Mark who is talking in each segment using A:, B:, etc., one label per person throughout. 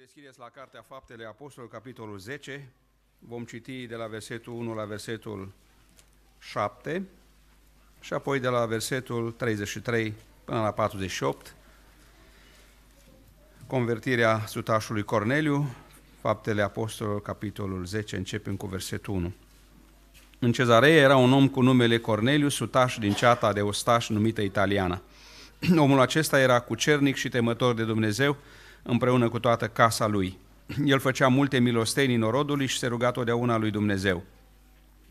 A: deschideți la Cartea Faptele Apostolului, capitolul 10. Vom citi de la versetul 1 la versetul 7 și apoi de la versetul 33 până la 48. Convertirea sutașului Corneliu, Faptele Apostolului, capitolul 10, începem cu versetul 1. În cezarea era un om cu numele Corneliu, sutaș din ceata de ostaș numită italiană. Omul acesta era cucernic și temător de Dumnezeu, împreună cu toată casa lui. El făcea multe milostenii orodului și se ruga totdeauna lui Dumnezeu.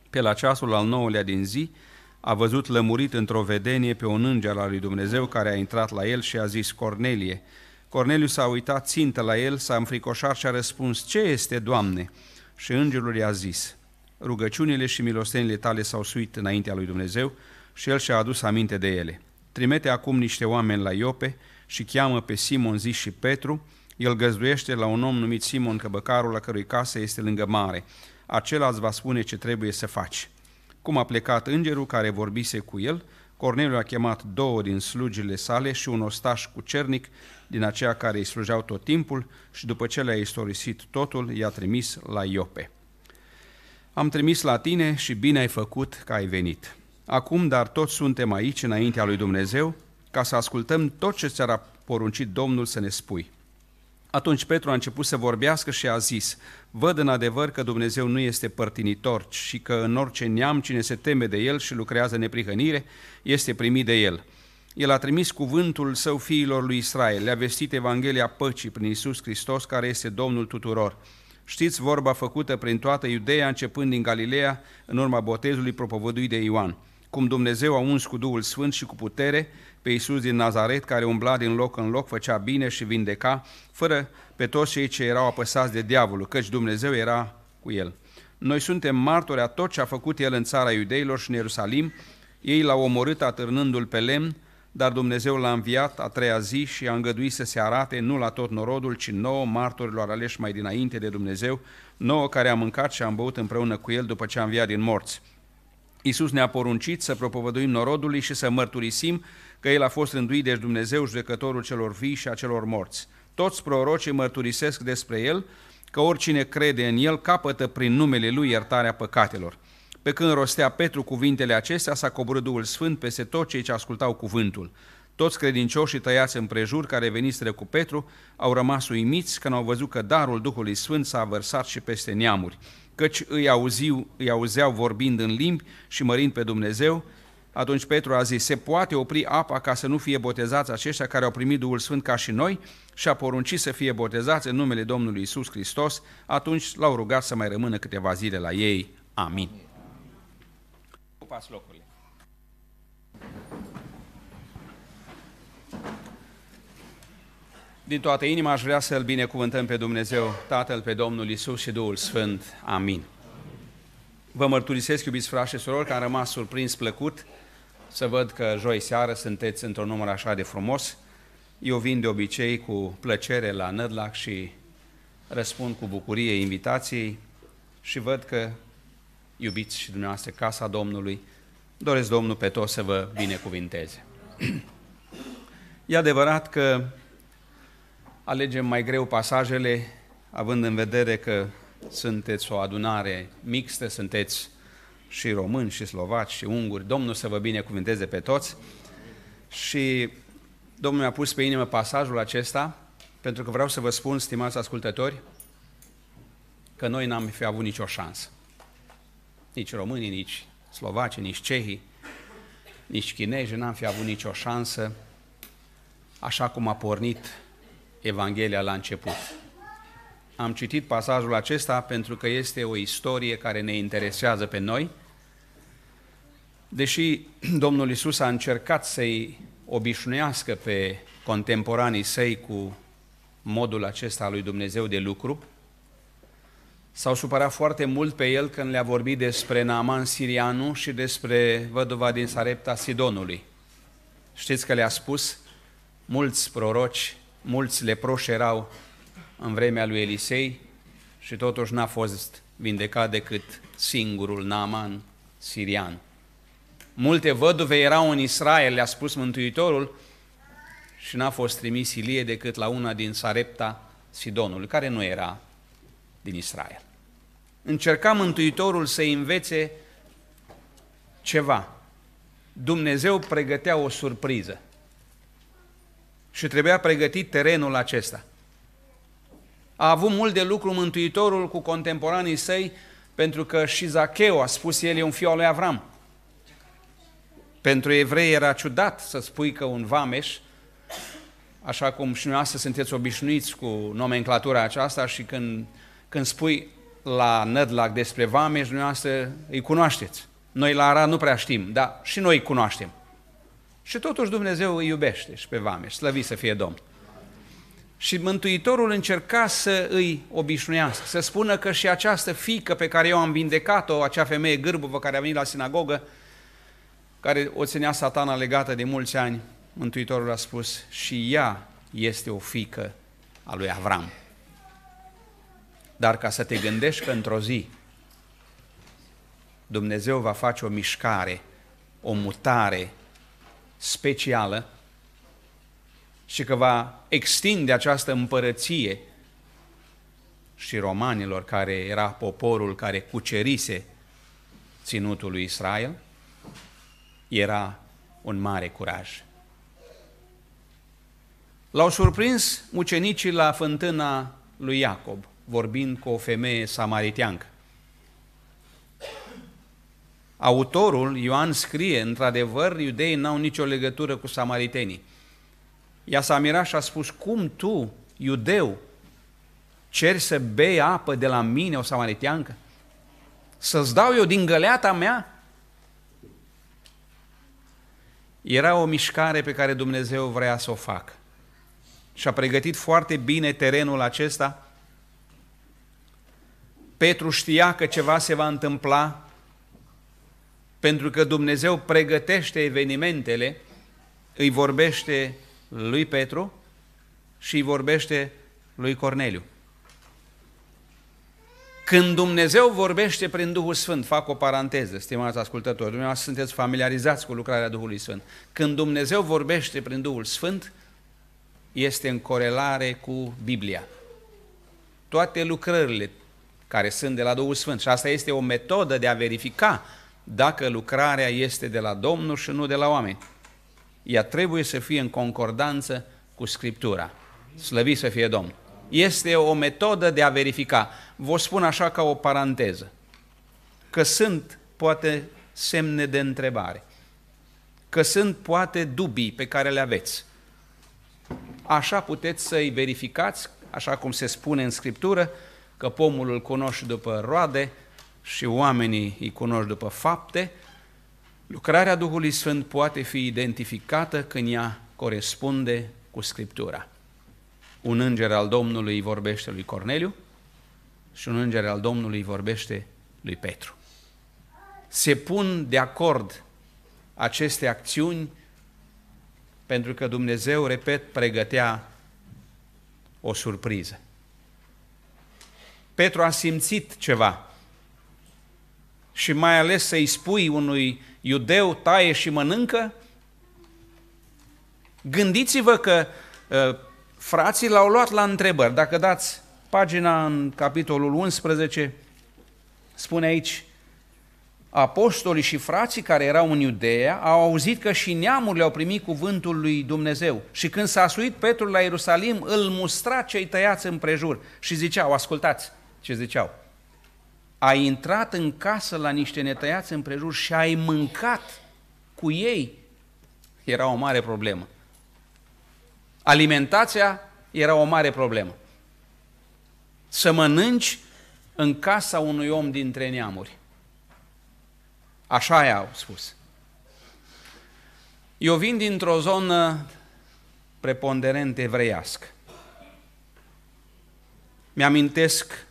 A: Pe la ceasul al nouălea din zi, a văzut lămurit într-o vedenie pe un înger al lui Dumnezeu care a intrat la el și a zis, Cornelie, Corneliu s-a uitat țintă la el, s-a înfricoșat și a răspuns, Ce este, Doamne? Și îngerul i-a zis, Rugăciunile și milostenile tale s-au suit înaintea lui Dumnezeu și el și-a adus aminte de ele. Trimete acum niște oameni la Iope și cheamă pe Simon zis și Petru, el găzduiește la un om numit Simon Căbăcarul, la cărui casă este lângă mare. Acela îți va spune ce trebuie să faci. Cum a plecat îngerul care vorbise cu el, Corneliu a chemat două din slugile sale și un ostaș cu cernic din aceia care îi slujeau tot timpul și după ce le-a istorisit totul, i-a trimis la Iope. Am trimis la tine și bine ai făcut că ai venit. Acum, dar toți suntem aici înaintea lui Dumnezeu ca să ascultăm tot ce ți-a poruncit Domnul să ne spui. Atunci Petru a început să vorbească și a zis, văd în adevăr că Dumnezeu nu este părtinitor și că în orice neam cine se teme de el și lucrează neprihănire, este primit de el. El a trimis cuvântul său fiilor lui Israel, le-a vestit Evanghelia păcii prin Isus Hristos, care este Domnul tuturor. Știți vorba făcută prin toată Iudeea, începând din Galileea, în urma botezului propovăduit de Ioan, cum Dumnezeu a uns cu Duhul Sfânt și cu putere, pe Iisus din Nazaret, care umbla din loc în loc, făcea bine și vindeca, fără pe toți cei ce erau apăsați de diavolul, căci Dumnezeu era cu el. Noi suntem martori a tot ce a făcut el în țara iudeilor și în Ierusalim. Ei l-au omorât atârnându-l pe lemn, dar Dumnezeu l-a înviat a treia zi și a îngăduit să se arate nu la tot norodul, ci nouă martorilor aleși mai dinainte de Dumnezeu, nouă care am mâncat și am băut împreună cu el după ce a înviat din morți. Iisus ne-a poruncit să propovăduim norodului și să mărturisim că el a fost rânduit de deci Dumnezeu judecătorul celor vii și a celor morți. Toți prorocii mărturisesc despre el că oricine crede în el capătă prin numele lui iertarea păcatelor. Pe când rostea Petru cuvintele acestea, s-a coborât Duhul Sfânt peste tot cei ce ascultau cuvântul. Toți credincioșii tăiați împrejur care veniseră cu Petru au rămas uimiți când au văzut că darul Duhului Sfânt s-a vărsat și peste neamuri, căci îi, auziu, îi auzeau vorbind în limbi și mărind pe Dumnezeu, atunci Petru a zis, se poate opri apa ca să nu fie botezați aceștia care au primit Duhul Sfânt ca și noi și a poruncit să fie botezați în numele Domnului Isus Hristos, atunci l-au rugat să mai rămână câteva zile la ei. Amin. Ocupați locurile. Din toată inima aș vrea să-L binecuvântăm pe Dumnezeu, Tatăl, pe Domnul Isus și Duhul Sfânt. Amin. Vă mărturisesc, iubiți frași și surori, că am rămas surprins plăcut să văd că joi seară sunteți într-un număr așa de frumos. Eu vin de obicei cu plăcere la Nădlac și răspund cu bucurie invitației și văd că iubiți și dumneavoastră casa Domnului. Doresc Domnul pe toți să vă binecuvinteze. E adevărat că alegem mai greu pasajele, având în vedere că sunteți o adunare mixtă, sunteți și români, și slovaci, și unguri. Domnul să vă binecuvânteze pe toți. Și Domnul mi-a pus pe inimă pasajul acesta, pentru că vreau să vă spun, stimați ascultători, că noi n-am fi avut nicio șansă. Nici românii, nici slovacii, nici cehii, nici chinezi n-am fi avut nicio șansă, așa cum a pornit Evanghelia la început am citit pasajul acesta pentru că este o istorie care ne interesează pe noi. Deși Domnul Isus a încercat să-i obișnuiască pe contemporanii săi cu modul acesta al lui Dumnezeu de lucru, S-au supărat foarte mult pe el când le-a vorbit despre Naaman Sirianu și despre văduva din Sarepta Sidonului. Știți că le-a spus, mulți proroci, mulți leproși erau în vremea lui Elisei și totuși n-a fost vindecat decât singurul Naaman sirian. Multe văduve erau în Israel, le-a spus Mântuitorul, și n-a fost trimis Ilie decât la una din Sarepta Sidonului, care nu era din Israel. Încerca Mântuitorul să învețe ceva. Dumnezeu pregătea o surpriză și trebuia pregătit terenul acesta – a avut mult de lucru Mântuitorul cu contemporanii săi, pentru că și Zacheu, a spus el, e un fiu al lui Avram. Pentru evrei era ciudat să spui că un vameș, așa cum și noi astăzi sunteți obișnuiți cu nomenclatura aceasta și când, când spui la Nădlac despre vameș, noi astăzi îi cunoașteți. Noi la Arad nu prea știm, dar și noi îi cunoaștem. Și totuși Dumnezeu îi iubește și pe vameș, slăvit să fie Domnul. Și Mântuitorul încerca să îi obișnuiască, să spună că și această fică pe care eu am vindecat-o, acea femeie gârbuvă care a venit la sinagogă, care o ținea satana legată de mulți ani, Mântuitorul a spus, și ea este o fică a lui Avram. Dar ca să te gândești că într-o zi Dumnezeu va face o mișcare, o mutare specială, și că va extinde această împărăție și romanilor, care era poporul care cucerise ținutul lui Israel, era un mare curaj. L-au surprins mucenicii la fântâna lui Iacob, vorbind cu o femeie samariteancă. Autorul, Ioan, scrie, într-adevăr, iudeii n-au nicio legătură cu samaritenii. Ea s-a mirat și a spus, cum tu, iudeu, ceri să bei apă de la mine, o samariteancă? Să-ți dau eu din găleata mea? Era o mișcare pe care Dumnezeu vrea să o facă. Și a pregătit foarte bine terenul acesta. Petru știa că ceva se va întâmpla, pentru că Dumnezeu pregătește evenimentele, îi vorbește lui Petru și vorbește lui Corneliu. Când Dumnezeu vorbește prin Duhul Sfânt, fac o paranteză, stimați ascultători, dumneavoastră sunteți familiarizați cu lucrarea Duhului Sfânt. Când Dumnezeu vorbește prin Duhul Sfânt, este în corelare cu Biblia. Toate lucrările care sunt de la Duhul Sfânt, și asta este o metodă de a verifica dacă lucrarea este de la Domnul și nu de la oameni ea trebuie să fie în concordanță cu Scriptura. Slăvi să fie Domn. Este o metodă de a verifica. Vă spun așa ca o paranteză, că sunt poate semne de întrebare, că sunt poate dubii pe care le aveți. Așa puteți să-i verificați, așa cum se spune în Scriptură, că pomul îl cunoști după roade și oamenii îi cunoști după fapte, Lucrarea Duhului Sfânt poate fi identificată când ea corespunde cu Scriptura. Un înger al Domnului vorbește lui Corneliu și un înger al Domnului vorbește lui Petru. Se pun de acord aceste acțiuni pentru că Dumnezeu, repet, pregătea o surpriză. Petru a simțit ceva și mai ales să-i spui unui iudeu taie și mănâncă? Gândiți-vă că uh, frații l-au luat la întrebări. Dacă dați pagina în capitolul 11, spune aici, apostolii și frații care erau în Iudeea au auzit că și neamurile au primit cuvântul lui Dumnezeu. Și când s-a suit Petru la Ierusalim, îl mustra cei tăiați împrejur și ziceau, ascultați ce ziceau, ai intrat în casă la niște netăiați împrejur și ai mâncat cu ei, era o mare problemă. Alimentația era o mare problemă. Să mănânci în casa unui om dintre neamuri. Așa i-au spus. Eu vin dintr-o zonă preponderent evreiască. Mi-amintesc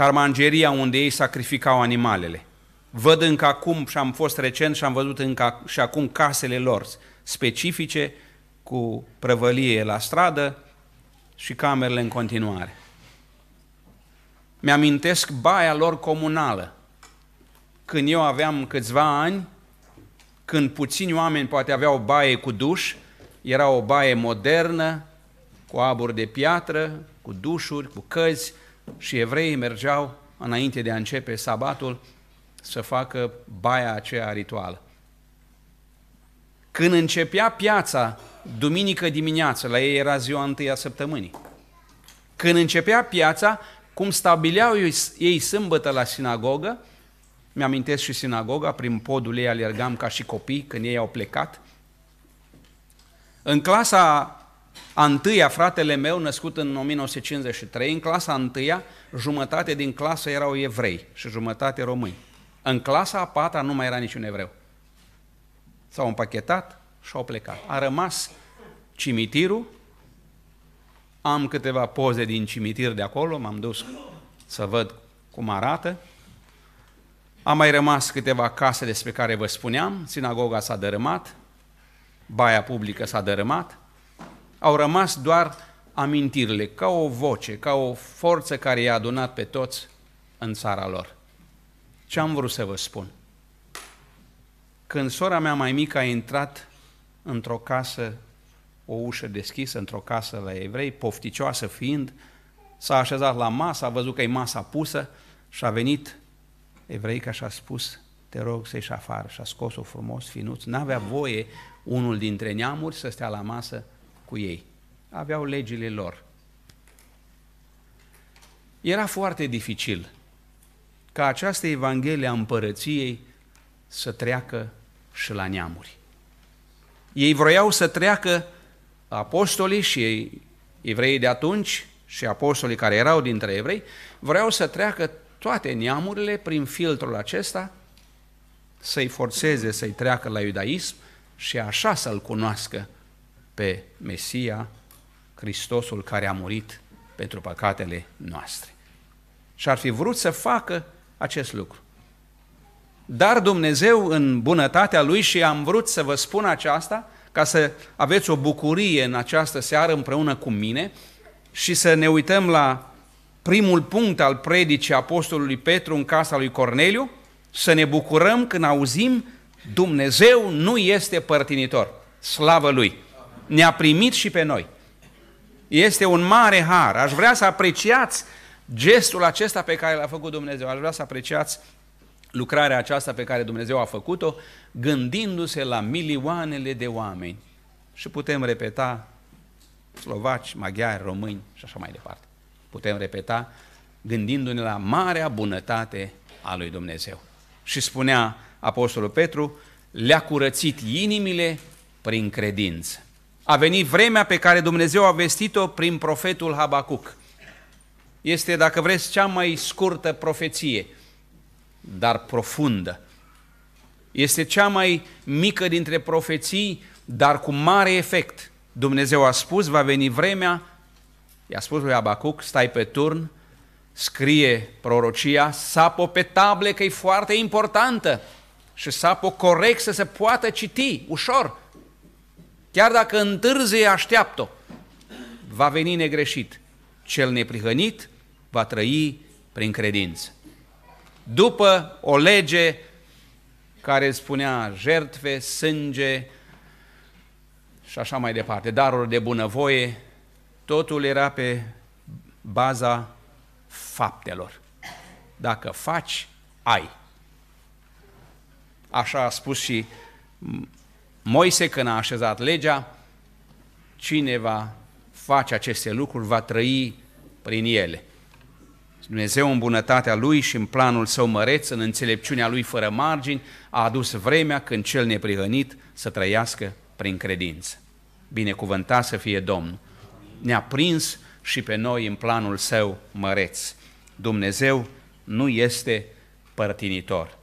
A: Carmangeria unde ei sacrificau animalele. Văd încă acum, și am fost recent și am văzut încă și acum casele lor specifice, cu prăvălie la stradă și camerele în continuare. Mi-amintesc baia lor comunală. Când eu aveam câțiva ani, când puțini oameni poate aveau baie cu duș, era o baie modernă, cu aburi de piatră, cu dușuri, cu căzi, și evreii mergeau înainte de a începe sabatul să facă baia aceea rituală. Când începea piața, duminică dimineață, la ei era ziua întâia săptămânii, când începea piața, cum stabileau ei sâmbătă la sinagogă, mi-amintesc și sinagoga, prin podul ei alergam ca și copii când ei au plecat, în clasa a întâia, fratele meu, născut în 1953, în clasa a întâia, jumătate din clasă erau evrei și jumătate români. În clasa a patra nu mai era niciun evreu. S-au împachetat și au plecat. A rămas cimitirul, am câteva poze din cimitir de acolo, m-am dus să văd cum arată. A mai rămas câteva case despre care vă spuneam, sinagoga s-a dărâmat, baia publică s-a dărâmat, au rămas doar amintirile, ca o voce, ca o forță care i-a adunat pe toți în țara lor. Ce am vrut să vă spun? Când sora mea mai mică a intrat într-o casă, o ușă deschisă, într-o casă la evrei, pofticioasă fiind, s-a așezat la masă, a văzut că e masa pusă și a venit evreica și a spus, te rog să ieși afară. Și a scos-o frumos, finuț. N-avea voie unul dintre neamuri să stea la masă cu ei. Aveau legile lor. Era foarte dificil ca această Evanghelie a împărăției să treacă și la neamuri. Ei vroiau să treacă apostolii și evreii de atunci și apostolii care erau dintre evrei, vreau să treacă toate neamurile prin filtrul acesta, să-i forțeze să-i treacă la iudaism și așa să-l cunoască pe Mesia, Hristosul care a murit pentru păcatele noastre. Și ar fi vrut să facă acest lucru. Dar Dumnezeu, în bunătatea Lui, și am vrut să vă spun aceasta, ca să aveți o bucurie în această seară împreună cu mine și să ne uităm la primul punct al predicii Apostolului Petru în casa lui Corneliu, să ne bucurăm când auzim Dumnezeu nu este părtinitor. Slavă Lui! ne-a primit și pe noi. Este un mare har. Aș vrea să apreciați gestul acesta pe care l-a făcut Dumnezeu. Aș vrea să apreciați lucrarea aceasta pe care Dumnezeu a făcut-o, gândindu-se la milioanele de oameni. Și putem repeta slovaci, maghiari, români și așa mai departe. Putem repeta gândindu-ne la marea bunătate a lui Dumnezeu. Și spunea Apostolul Petru, le-a curățit inimile prin credință. A venit vremea pe care Dumnezeu a vestit-o prin profetul Habacuc. Este, dacă vreți, cea mai scurtă profeție, dar profundă. Este cea mai mică dintre profeții, dar cu mare efect. Dumnezeu a spus, va veni vremea, i-a spus lui Abacuc, stai pe turn, scrie prorocia, sapă pe table că e foarte importantă și sapă corect să se poată citi, ușor, Chiar dacă întârzie, așteaptă Va veni negreșit. Cel neprihănit va trăi prin credință. După o lege care spunea jertfe, sânge și așa mai departe, daruri de bunăvoie, totul era pe baza faptelor. Dacă faci, ai. Așa a spus și Moise când a așezat legea, cine va face aceste lucruri va trăi prin ele. Dumnezeu în bunătatea Lui și în planul Său măreț, în înțelepciunea Lui fără margini, a adus vremea când cel neprihănit să trăiască prin credință. Binecuvântat să fie Domnul! Ne-a prins și pe noi în planul Său măreț. Dumnezeu nu este părtinitor.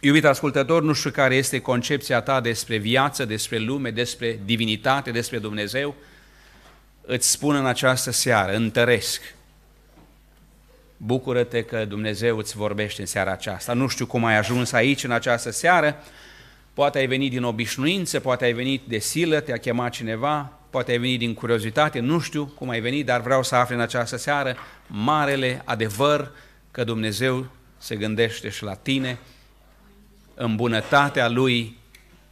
A: Iubit ascultător, nu știu care este concepția ta despre viață, despre lume, despre divinitate, despre Dumnezeu, îți spun în această seară, întăresc, bucură-te că Dumnezeu îți vorbește în seara aceasta. Nu știu cum ai ajuns aici în această seară, poate ai venit din obișnuință, poate ai venit de silă, te-a chemat cineva, poate ai venit din curiozitate, nu știu cum ai venit, dar vreau să afli în această seară marele adevăr că Dumnezeu se gândește și la tine, în bunătatea Lui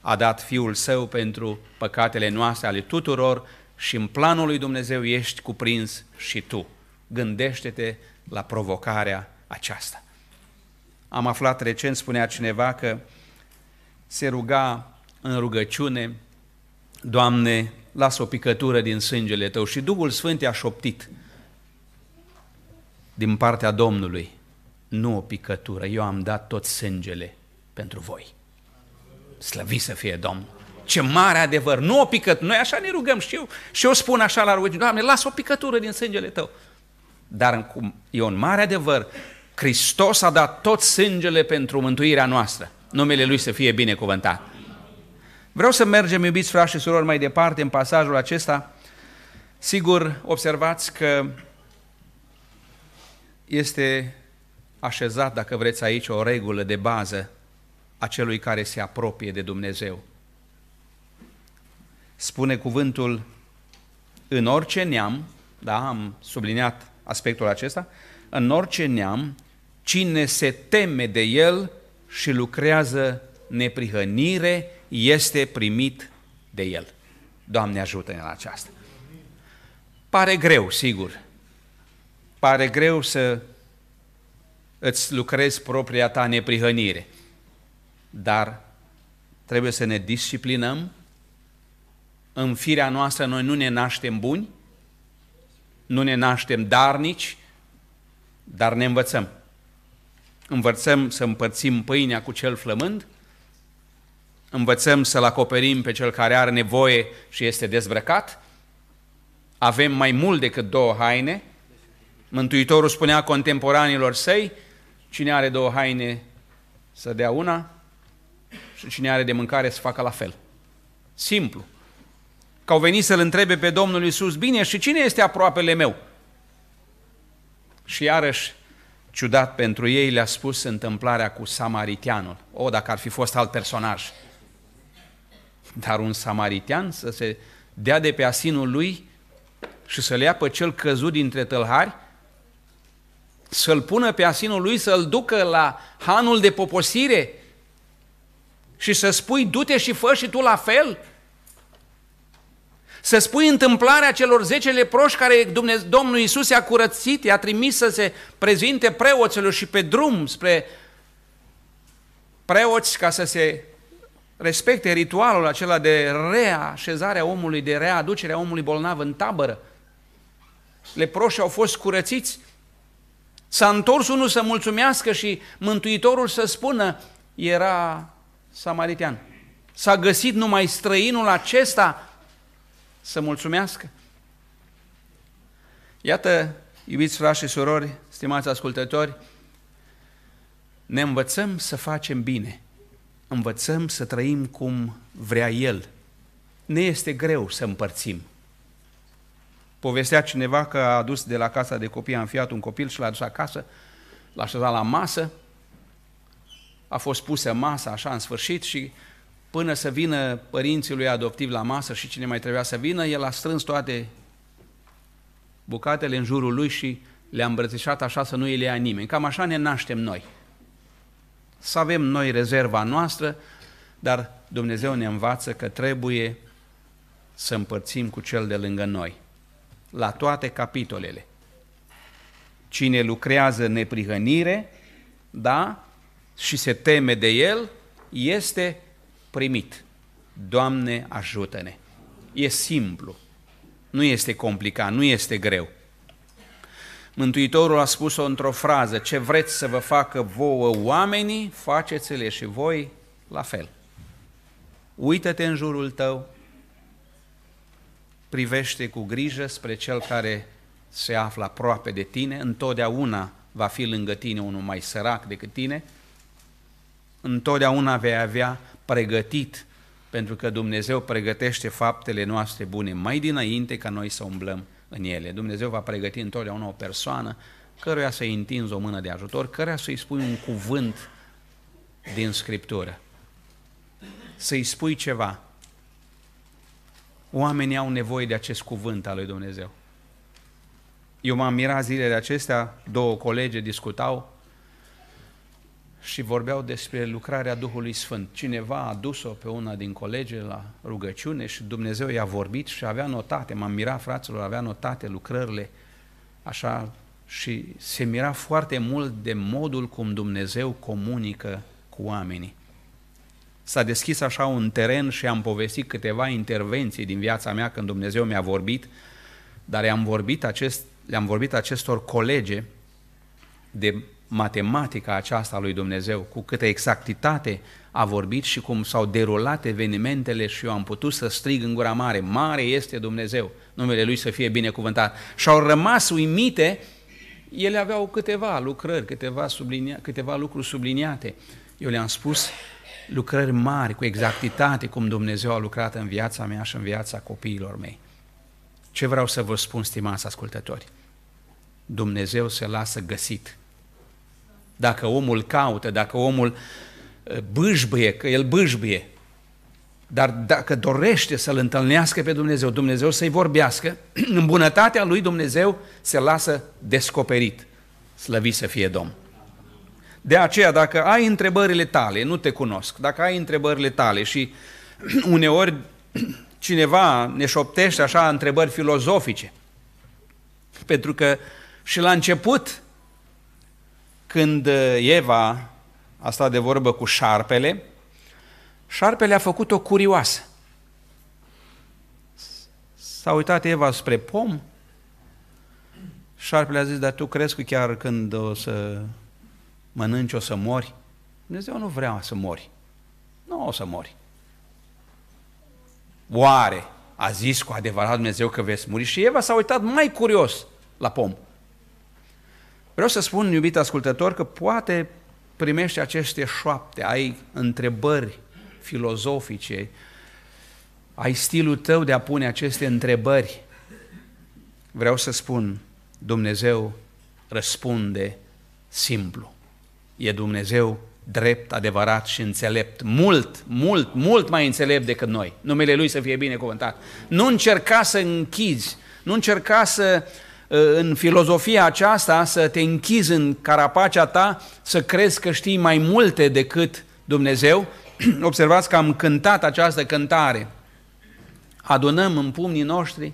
A: a dat Fiul Său pentru păcatele noastre ale tuturor și în planul lui Dumnezeu ești cuprins și tu. Gândește-te la provocarea aceasta. Am aflat recent, spunea cineva, că se ruga în rugăciune, Doamne, lasă o picătură din sângele Tău și Duhul Sfânt i-a șoptit din partea Domnului, nu o picătură, eu am dat tot sângele pentru voi. Slăvi să fie Domnul! Ce mare adevăr! Nu o picătură! Noi așa ne rugăm și eu, și eu spun așa la rugăciune, Doamne, lasă o picătură din sângele Tău. Dar e un mare adevăr, Hristos a dat tot sângele pentru mântuirea noastră. Numele Lui să fie binecuvântat. Vreau să mergem, iubiți frați și surori, mai departe în pasajul acesta. Sigur, observați că este așezat, dacă vreți aici, o regulă de bază a celui care se apropie de Dumnezeu. Spune cuvântul în orice neam, da, am subliniat aspectul acesta, în orice neam, cine se teme de el și lucrează neprihănire, este primit de el. Doamne ajută-ne la aceasta. Pare greu, sigur. Pare greu să îți lucrezi propria ta neprihănire dar trebuie să ne disciplinăm. În firea noastră noi nu ne naștem buni, nu ne naștem darnici, dar ne învățăm. Învățăm să împărțim pâinea cu cel flămând, învățăm să-l acoperim pe cel care are nevoie și este dezbrăcat, avem mai mult decât două haine. Mântuitorul spunea contemporanilor săi, cine are două haine să dea una, și cine are de mâncare să facă la fel. Simplu. Că au venit să-L întrebe pe Domnul Iisus, bine, și cine este aproapele meu? Și iarăși, ciudat pentru ei, le-a spus întâmplarea cu samaritianul. O, dacă ar fi fost alt personaj. Dar un samaritian să se dea de pe asinul lui și să-l ia pe cel căzut dintre tălhari, să-l pună pe asinul lui, să-l ducă la hanul de poposire, și să spui du-te și fă și tu la fel? Să spui întâmplarea celor zece leproși care Dumnezeu, Domnul Iisus i-a curățit, i-a trimis să se prezinte preoților și pe drum spre preoți ca să se respecte ritualul acela de reașezarea omului, de readucerea omului bolnav în tabără. Leproșii au fost curățiți. S-a întors unul să mulțumească și Mântuitorul să spună, era samaritean. S-a găsit numai străinul acesta să mulțumească. Iată, iubiți frați și surori, stimați ascultători, ne învățăm să facem bine. Învățăm să trăim cum vrea El. Ne este greu să împărțim. Povestea cineva că a adus de la casa de copii, a înfiat un copil și l-a dus acasă, l-a așezat la masă a fost pusă masa așa în sfârșit și până să vină părinții lui adoptiv la masă și cine mai trebuia să vină, el a strâns toate bucatele în jurul lui și le-a îmbrățișat așa să nu îi le ia nimeni. Cam așa ne naștem noi. Să avem noi rezerva noastră, dar Dumnezeu ne învață că trebuie să împărțim cu cel de lângă noi, la toate capitolele. Cine lucrează neprihănire, da, și se teme de El, este primit. Doamne, ajută-ne! E simplu, nu este complicat, nu este greu. Mântuitorul a spus-o într-o frază, ce vreți să vă facă vouă oamenii, faceți-le și voi la fel. Uită-te în jurul tău, privește cu grijă spre cel care se află aproape de tine, întotdeauna va fi lângă tine unul mai sărac decât tine, întotdeauna vei avea pregătit, pentru că Dumnezeu pregătește faptele noastre bune mai dinainte ca noi să umblăm în ele. Dumnezeu va pregăti întotdeauna o persoană căruia să-i întinzi o mână de ajutor, căruia să-i spui un cuvânt din Scriptură, să-i spui ceva. Oamenii au nevoie de acest cuvânt al lui Dumnezeu. Eu m-am mirat zilele acestea, două colege discutau și vorbeau despre lucrarea Duhului Sfânt. Cineva a dus-o pe una din colege la rugăciune și Dumnezeu i-a vorbit și avea notate, m-am mirat fraților, avea notate lucrările, așa, și se mira foarte mult de modul cum Dumnezeu comunică cu oamenii. S-a deschis așa un teren și am povestit câteva intervenții din viața mea când Dumnezeu mi-a vorbit, dar le am vorbit acest, le-am vorbit acestor colege de matematica aceasta a lui Dumnezeu, cu câtă exactitate a vorbit și cum s-au derulat evenimentele și eu am putut să strig în gura mare, mare este Dumnezeu, numele Lui să fie binecuvântat. Și au rămas uimite, ele aveau câteva lucrări, câteva, sublinia, câteva lucruri subliniate. Eu le-am spus lucrări mari, cu exactitate, cum Dumnezeu a lucrat în viața mea și în viața copiilor mei. Ce vreau să vă spun, stimați ascultători? Dumnezeu se lasă găsit dacă omul caută, dacă omul eh, bâșbâie, că el bâșbâie, dar dacă dorește să-L întâlnească pe Dumnezeu, Dumnezeu să-i vorbească, în bunătatea lui Dumnezeu se lasă descoperit. Slăvit să fie Domn! De aceea, dacă ai întrebările tale, nu te cunosc, dacă ai întrebările tale și uneori cineva ne șoptește așa întrebări filozofice, pentru că și la început când uh, Eva a stat de vorbă cu șarpele, șarpele a făcut-o curioasă. S-a uitat Eva spre pom, șarpele a zis, dar tu crezi că chiar când o să mănânci o să mori? Dumnezeu nu vrea să mori. Nu o să mori. Oare a zis cu adevărat Dumnezeu că veți muri? Și Eva s-a uitat mai curios la pom. Vreau să spun, iubit ascultător, că poate primești aceste șoapte, ai întrebări filozofice, ai stilul tău de a pune aceste întrebări. Vreau să spun, Dumnezeu răspunde simplu. E Dumnezeu drept, adevărat și înțelept. Mult, mult, mult mai înțelept decât noi. Numele Lui să fie binecuvântat. Nu încerca să închizi, nu încerca să Uh, în filozofia aceasta să te închizi în carapacea ta, să crezi că știi mai multe decât Dumnezeu. Observați că am cântat această cântare. Adunăm în pumnii noștri,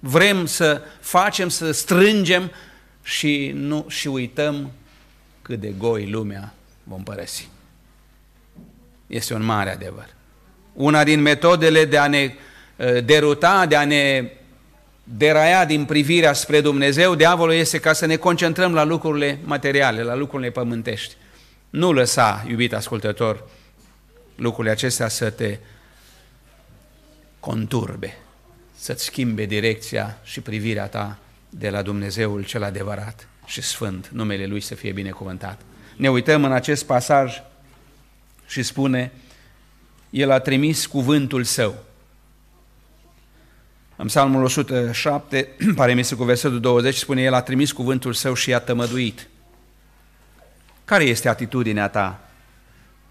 A: vrem să facem, să strângem și, nu, și uităm cât de goi lumea vom părăsi. Este un mare adevăr. Una din metodele de a ne uh, deruta, de a ne deraia din privirea spre Dumnezeu, diavolul este ca să ne concentrăm la lucrurile materiale, la lucrurile pământești. Nu lăsa, iubit ascultător, lucrurile acestea să te conturbe, să-ți schimbe direcția și privirea ta de la Dumnezeul cel adevărat și sfânt, numele Lui să fie binecuvântat. Ne uităm în acest pasaj și spune, El a trimis cuvântul Său. În psalmul 107, mi cu versetul 20, spune el a trimis cuvântul său și i-a tămăduit. Care este atitudinea ta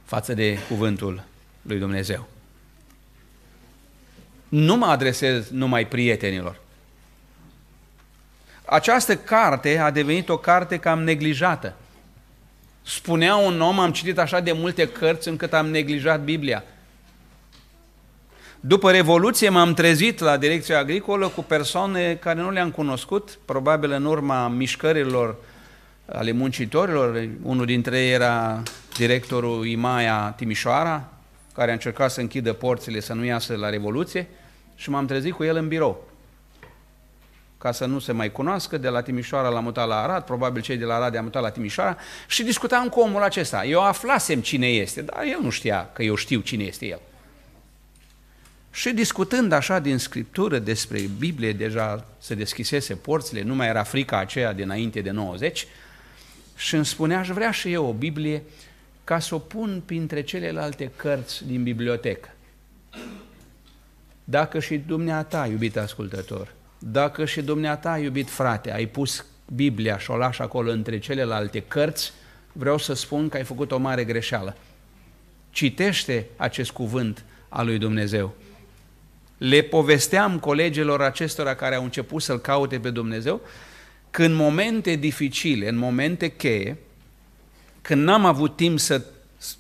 A: față de cuvântul lui Dumnezeu? Nu mă adresez numai prietenilor. Această carte a devenit o carte cam neglijată. Spunea un om, am citit așa de multe cărți încât am neglijat Biblia – după Revoluție m-am trezit la direcția agricolă cu persoane care nu le-am cunoscut, probabil în urma mișcărilor ale muncitorilor. Unul dintre ei era directorul Imaia Timișoara, care a încercat să închidă porțile, să nu iasă la Revoluție, și m-am trezit cu el în birou. Ca să nu se mai cunoască, de la Timișoara l-am mutat la Arad, probabil cei de la Arad i-am mutat la Timișoara, și discutam cu omul acesta. Eu aflasem cine este, dar el nu știa că eu știu cine este el. Și discutând așa din scriptură despre Biblie, deja se deschisese porțile, nu mai era frica aceea dinainte de 90, și îmi spunea, aș vrea și eu o Biblie ca să o pun printre celelalte cărți din bibliotecă. Dacă și dumneata, iubit ascultător, dacă și dumneata, iubit frate, ai pus Biblia și o lași acolo între celelalte cărți, vreau să spun că ai făcut o mare greșeală. Citește acest cuvânt al lui Dumnezeu le povesteam colegilor acestora care au început să-L caute pe Dumnezeu, că în momente dificile, în momente cheie, când n-am avut timp să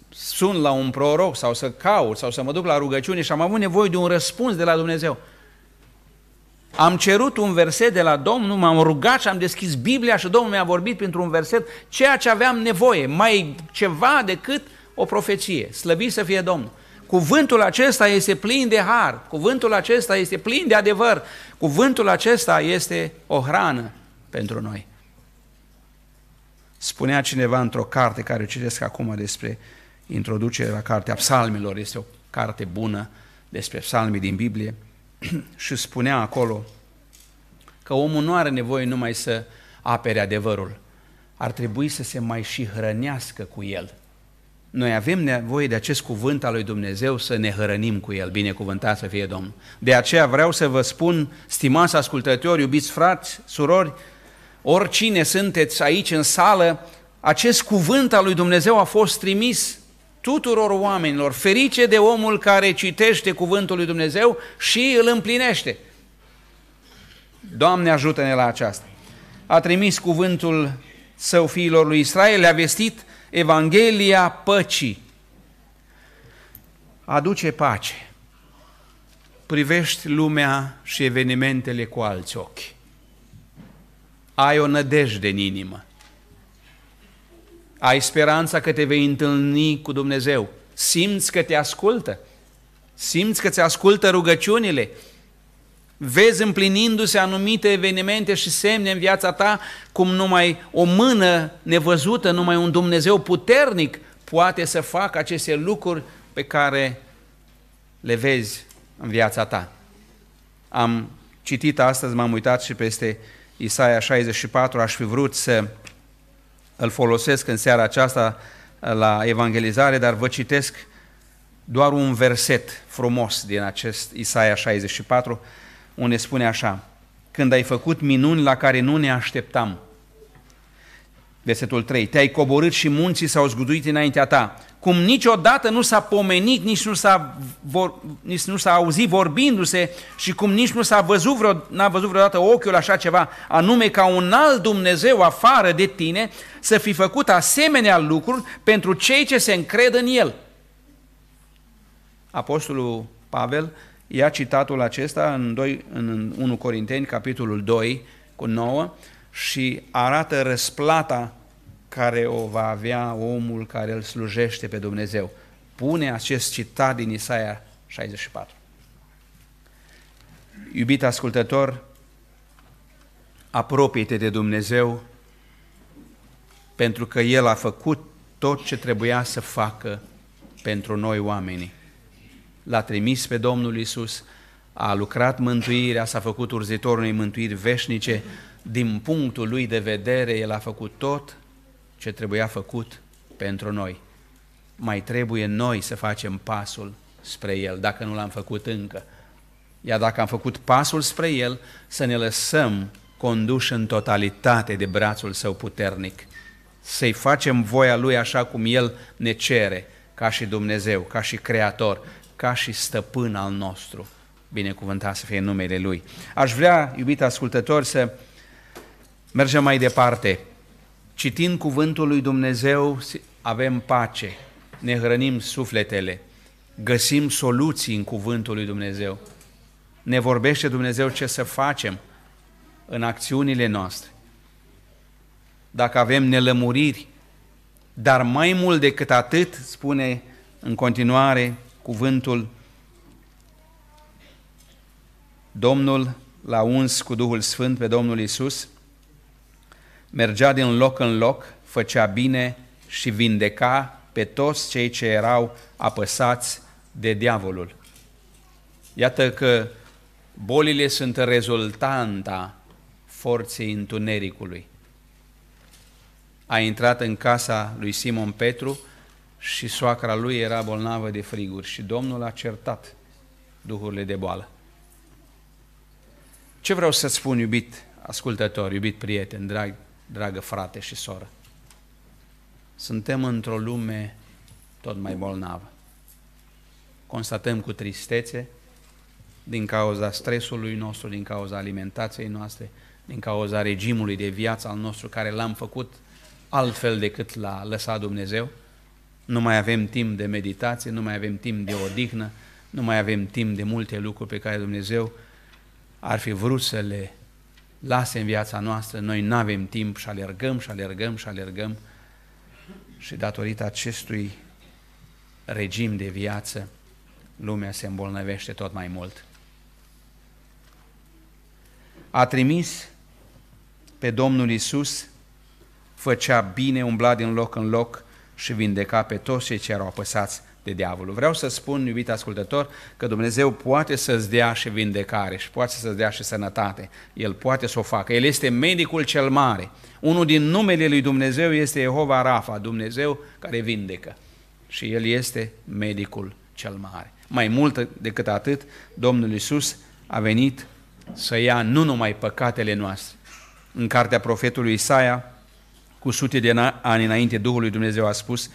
A: sun la un proroc sau să caut sau să mă duc la rugăciune și am avut nevoie de un răspuns de la Dumnezeu. Am cerut un verset de la Domnul, m-am rugat și am deschis Biblia și Domnul mi-a vorbit pentru un verset ceea ce aveam nevoie, mai ceva decât o profeție. Slăvit să fie Domnul. Cuvântul acesta este plin de har, cuvântul acesta este plin de adevăr, cuvântul acesta este o hrană pentru noi. Spunea cineva într-o carte care o citesc acum despre introducerea la cartea psalmilor, este o carte bună despre psalmii din Biblie, și spunea acolo că omul nu are nevoie numai să apere adevărul, ar trebui să se mai și hrănească cu el. Noi avem nevoie de acest cuvânt al lui Dumnezeu să ne hrănim cu el, binecuvântat să fie Domnul. De aceea vreau să vă spun, stimați ascultători, iubiți frați, surori, oricine sunteți aici în sală, acest cuvânt al lui Dumnezeu a fost trimis tuturor oamenilor, ferice de omul care citește cuvântul lui Dumnezeu și îl împlinește. Doamne ajută-ne la aceasta. A trimis cuvântul său fiilor lui Israel, le-a vestit Evanghelia păcii aduce pace. Privești lumea și evenimentele cu alți ochi. Ai o nădejde în inimă. Ai speranța că te vei întâlni cu Dumnezeu. Simți că te ascultă. Simți că ți ascultă rugăciunile. Vezi împlinindu-se anumite evenimente și semne în viața ta, cum numai o mână nevăzută, numai un Dumnezeu puternic poate să facă aceste lucruri pe care le vezi în viața ta. Am citit astăzi, m-am uitat și peste Isaia 64, aș fi vrut să îl folosesc în seara aceasta la evangelizare, dar vă citesc doar un verset frumos din acest Isaia 64, unde spune așa, când ai făcut minuni la care nu ne așteptam. Versetul 3. Te-ai coborât și munții s-au zguduit înaintea ta. Cum niciodată nu s-a pomenit, nici nu s-a, vor, nici nu s-a auzit vorbindu-se și cum nici nu s-a văzut, vreo, n-a văzut vreodată ochiul așa ceva, anume ca un alt Dumnezeu afară de tine să fi făcut asemenea lucruri pentru cei ce se încred în El. Apostolul Pavel Ia citatul acesta în, 2, în 1 Corinteni, capitolul 2, cu 9, și arată răsplata care o va avea omul care îl slujește pe Dumnezeu. Pune acest citat din Isaia 64. Iubit ascultător, apropie-te de Dumnezeu pentru că El a făcut tot ce trebuia să facă pentru noi oamenii l-a trimis pe Domnul Isus, a lucrat mântuirea, s-a făcut urzitorul unei mântuiri veșnice, din punctul lui de vedere, el a făcut tot ce trebuia făcut pentru noi. Mai trebuie noi să facem pasul spre el, dacă nu l-am făcut încă. Iar dacă am făcut pasul spre el, să ne lăsăm conduși în totalitate de brațul său puternic, să-i facem voia lui așa cum el ne cere, ca și Dumnezeu, ca și Creator, ca și stăpân al nostru. Binecuvântat să fie numele Lui. Aș vrea, iubit ascultători, să mergem mai departe. Citind cuvântul lui Dumnezeu, avem pace, ne hrănim sufletele, găsim soluții în cuvântul lui Dumnezeu. Ne vorbește Dumnezeu ce să facem în acțiunile noastre. Dacă avem nelămuriri, dar mai mult decât atât, spune în continuare cuvântul, Domnul l-a uns cu Duhul Sfânt pe Domnul Isus, mergea din loc în loc, făcea bine și vindeca pe toți cei ce erau apăsați de diavolul. Iată că bolile sunt rezultanta forței întunericului. A intrat în casa lui Simon Petru, și soacra lui era bolnavă de friguri și Domnul a certat duhurile de boală. Ce vreau să spun, iubit ascultător, iubit prieten, drag, dragă frate și soră? Suntem într-o lume tot mai bolnavă. Constatăm cu tristețe din cauza stresului nostru, din cauza alimentației noastre, din cauza regimului de viață al nostru care l-am făcut altfel decât l-a lăsat Dumnezeu, nu mai avem timp de meditație, nu mai avem timp de odihnă, nu mai avem timp de multe lucruri pe care Dumnezeu ar fi vrut să le lase în viața noastră, noi nu avem timp și alergăm și alergăm și alergăm și datorită acestui regim de viață, lumea se îmbolnăvește tot mai mult. A trimis pe Domnul Isus, făcea bine, umbla din loc în loc, și vindeca pe toți cei ce erau apăsați de diavolul. Vreau să spun, iubit ascultător, că Dumnezeu poate să-ți dea și vindecare și poate să-ți dea și sănătate. El poate să o facă. El este medicul cel mare. Unul din numele lui Dumnezeu este Jehova Rafa, Dumnezeu care vindecă. Și El este medicul cel mare. Mai mult decât atât, Domnul Isus a venit să ia nu numai păcatele noastre. În cartea profetului Isaia, cu sute de ani înainte Duhul lui Dumnezeu a spus,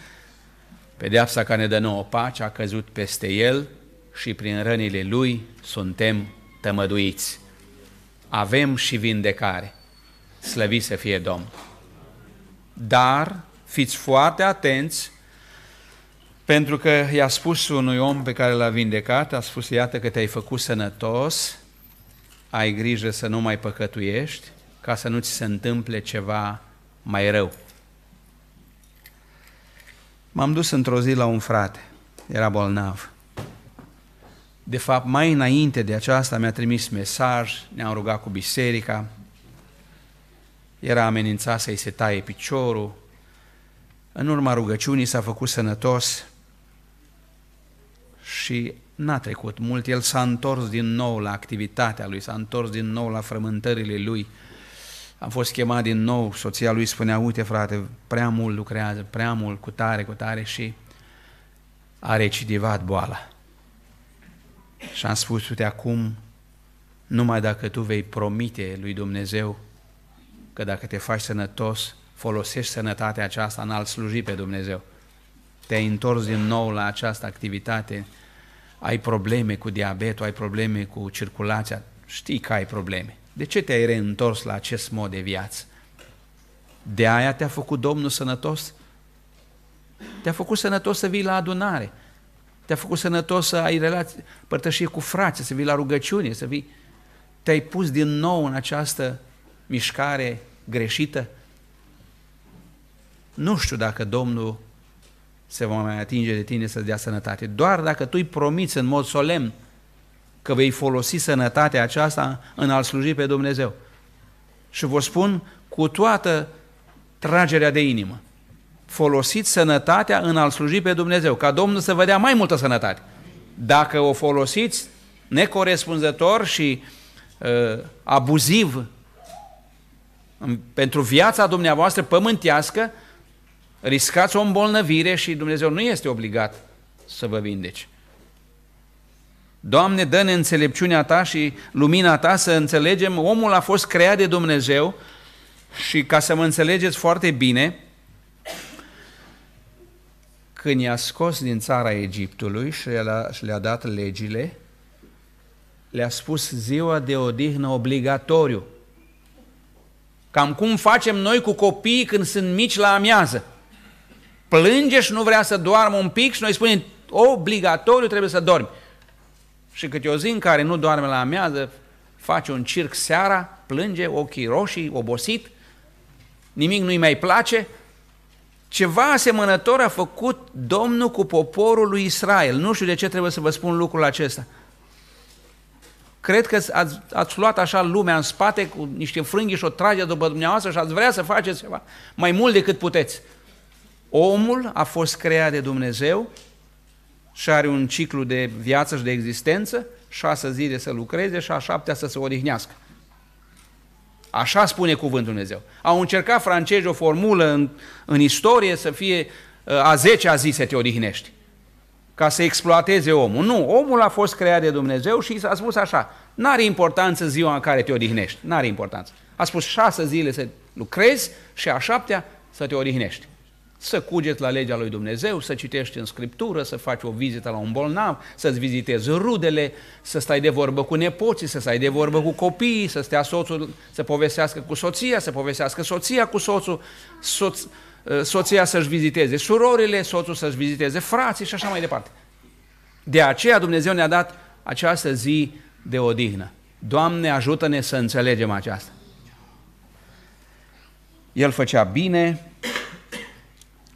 A: pedeapsa care ne dă nouă pace a căzut peste el și prin rănile lui suntem tămăduiți. Avem și vindecare. Slăvi să fie Domn. Dar fiți foarte atenți pentru că i-a spus unui om pe care l-a vindecat, a spus, iată că te-ai făcut sănătos, ai grijă să nu mai păcătuiești, ca să nu ți se întâmple ceva mai rău. M-am dus într-o zi la un frate, era bolnav. De fapt, mai înainte de aceasta mi-a trimis mesaj, ne-am rugat cu biserica, era amenințat să-i se taie piciorul, în urma rugăciunii s-a făcut sănătos și n-a trecut mult, el s-a întors din nou la activitatea lui, s-a întors din nou la frământările lui, am fost chemat din nou, soția lui spunea, uite frate, prea mult lucrează, prea mult, cu tare, cu tare și a recidivat boala. Și am spus, uite, acum, numai dacă tu vei promite lui Dumnezeu că dacă te faci sănătos, folosești sănătatea aceasta în alt sluji pe Dumnezeu. Te-ai întors din nou la această activitate, ai probleme cu diabetul, ai probleme cu circulația, știi că ai probleme. De ce te-ai reîntors la acest mod de viață? De aia te-a făcut Domnul sănătos? Te-a făcut sănătos să vii la adunare, te-a făcut sănătos să ai relații, părtășie cu frații, să vii la rugăciune, să vii... Te-ai pus din nou în această mișcare greșită? Nu știu dacă Domnul se va mai atinge de tine să dea sănătate, doar dacă tu îi promiți în mod solemn că vei folosi sănătatea aceasta în a-L sluji pe Dumnezeu. Și vă spun cu toată tragerea de inimă. Folosiți sănătatea în a-L sluji pe Dumnezeu, ca Domnul să vă dea mai multă sănătate. Dacă o folosiți necorespunzător și uh, abuziv pentru viața dumneavoastră pământească, riscați o îmbolnăvire și Dumnezeu nu este obligat să vă vindeci. Doamne, dă-ne înțelepciunea Ta și lumina Ta să înțelegem, omul a fost creat de Dumnezeu și ca să mă înțelegeți foarte bine, când i-a scos din țara Egiptului și le-a, și le-a dat legile, le-a spus ziua de odihnă obligatoriu. Cam cum facem noi cu copiii când sunt mici la amiază. Plânge și nu vrea să doarmă un pic și noi spunem, obligatoriu trebuie să dormi. Și câte o zi în care nu doarme la amiază, face un circ seara, plânge, ochii roșii, obosit, nimic nu-i mai place. Ceva asemănător a făcut Domnul cu poporul lui Israel. Nu știu de ce trebuie să vă spun lucrul acesta. Cred că ați, ați luat așa lumea în spate cu niște frânghi și o trage după dumneavoastră și ați vrea să faceți ceva mai mult decât puteți. Omul a fost creat de Dumnezeu și are un ciclu de viață și de existență, șase zile să lucreze și a șaptea să se odihnească. Așa spune cuvântul Dumnezeu. Au încercat francezi o formulă în, în istorie să fie uh, a zecea zi să te odihnești, ca să exploateze omul. Nu, omul a fost creat de Dumnezeu și s-a spus așa, n-are importanță ziua în care te odihnești, n-are importanță. A spus șase zile să lucrezi și a șaptea să te odihnești să cugeți la legea lui Dumnezeu, să citești în Scriptură, să faci o vizită la un bolnav, să-ți vizitezi rudele, să stai de vorbă cu nepoții, să stai de vorbă cu copiii, să stea soțul, să povestească cu soția, să povestească soția cu soțul, soț, ă, soția să-și viziteze surorile, soțul să-și viziteze frații și așa mai departe. De aceea Dumnezeu ne-a dat această zi de odihnă. Doamne, ajută-ne să înțelegem aceasta. El făcea bine,